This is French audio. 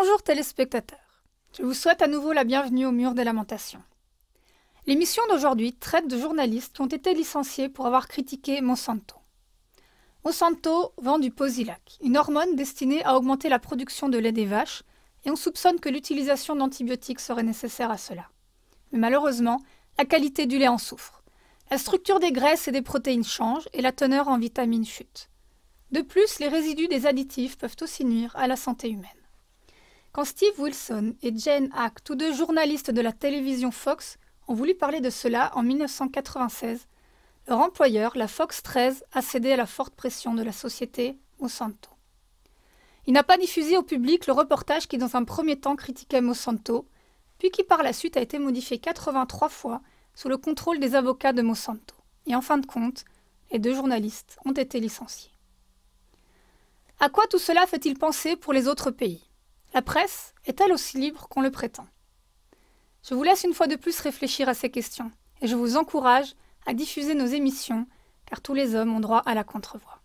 Bonjour téléspectateurs. Je vous souhaite à nouveau la bienvenue au mur des lamentations. L'émission d'aujourd'hui traite de journalistes qui ont été licenciés pour avoir critiqué Monsanto. Monsanto vend du Posilac, une hormone destinée à augmenter la production de lait des vaches, et on soupçonne que l'utilisation d'antibiotiques serait nécessaire à cela. Mais malheureusement, la qualité du lait en souffre. La structure des graisses et des protéines change et la teneur en vitamines chute. De plus, les résidus des additifs peuvent aussi nuire à la santé humaine. Quand Steve Wilson et Jane Hack, tous deux journalistes de la télévision Fox, ont voulu parler de cela en 1996, leur employeur, la Fox 13, a cédé à la forte pression de la société Monsanto. Il n'a pas diffusé au public le reportage qui, dans un premier temps, critiquait Monsanto, puis qui par la suite a été modifié 83 fois sous le contrôle des avocats de Monsanto. Et en fin de compte, les deux journalistes ont été licenciés. À quoi tout cela fait-il penser pour les autres pays la presse est-elle aussi libre qu'on le prétend Je vous laisse une fois de plus réfléchir à ces questions et je vous encourage à diffuser nos émissions car tous les hommes ont droit à la contre-voix.